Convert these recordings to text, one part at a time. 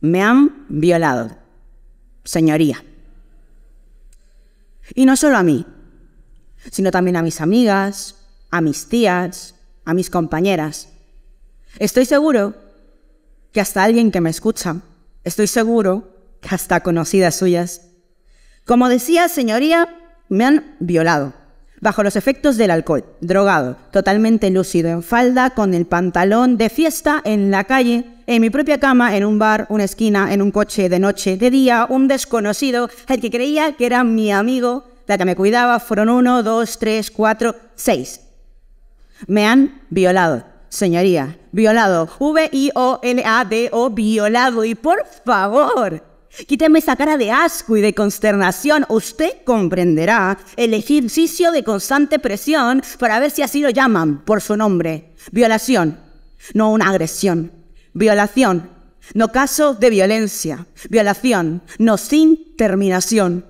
Me han violado, señoría. Y no solo a mí, sino también a mis amigas, a mis tías, a mis compañeras. Estoy seguro que hasta alguien que me escucha, estoy seguro que hasta conocidas suyas. Como decía, señoría, me han violado bajo los efectos del alcohol, drogado, totalmente lúcido, en falda, con el pantalón, de fiesta, en la calle, en mi propia cama, en un bar, una esquina, en un coche, de noche, de día, un desconocido, el que creía que era mi amigo, la que me cuidaba, fueron uno, dos, tres, cuatro, seis. Me han violado, señoría, violado, V-I-O-L-A-D-O, violado, y por favor, Quíteme esa cara de asco y de consternación. Usted comprenderá el ejercicio de constante presión para ver si así lo llaman por su nombre. Violación, no una agresión. Violación, no caso de violencia. Violación, no sin terminación.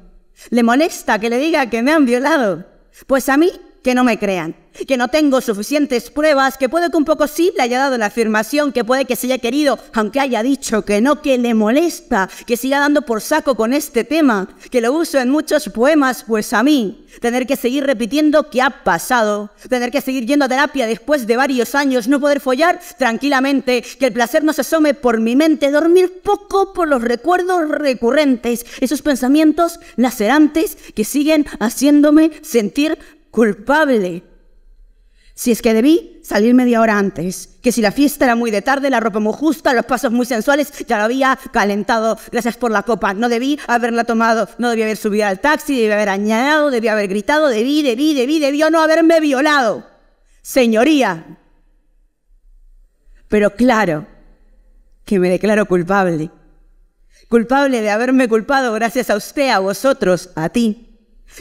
¿Le molesta que le diga que me han violado? Pues a mí que no me crean, que no tengo suficientes pruebas, que puede que un poco sí le haya dado la afirmación, que puede que se haya querido, aunque haya dicho que no, que le molesta, que siga dando por saco con este tema, que lo uso en muchos poemas, pues a mí, tener que seguir repitiendo que ha pasado, tener que seguir yendo a terapia después de varios años, no poder follar tranquilamente, que el placer no se asome por mi mente, dormir poco por los recuerdos recurrentes, esos pensamientos lacerantes que siguen haciéndome sentir culpable. Si es que debí salir media hora antes, que si la fiesta era muy de tarde, la ropa muy justa, los pasos muy sensuales, ya lo había calentado, gracias por la copa. No debí haberla tomado, no debí haber subido al taxi, debí haber añadido, debí haber gritado, debí, debí, debí, debió no haberme violado. Señoría. Pero claro que me declaro culpable. Culpable de haberme culpado gracias a usted, a vosotros, a ti.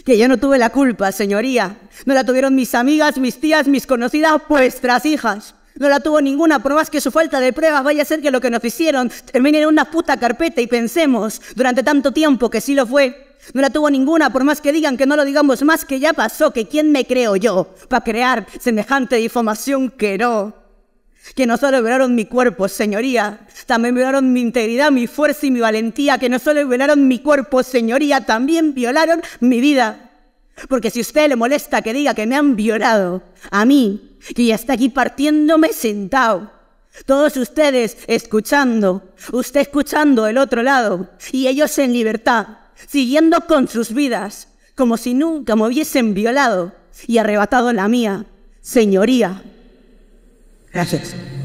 Que yo no tuve la culpa, señoría. No la tuvieron mis amigas, mis tías, mis conocidas, vuestras hijas. No la tuvo ninguna, por más que su falta de pruebas vaya a ser que lo que nos hicieron termine en una puta carpeta y pensemos durante tanto tiempo que sí lo fue. No la tuvo ninguna, por más que digan que no lo digamos más, que ya pasó, que quién me creo yo para crear semejante difamación que no que no solo violaron mi cuerpo, señoría, también violaron mi integridad, mi fuerza y mi valentía, que no solo violaron mi cuerpo, señoría, también violaron mi vida. Porque si a usted le molesta que diga que me han violado, a mí, que ya está aquí partiéndome sentado, todos ustedes escuchando, usted escuchando del otro lado, y ellos en libertad, siguiendo con sus vidas, como si nunca me hubiesen violado y arrebatado la mía, señoría. That's it.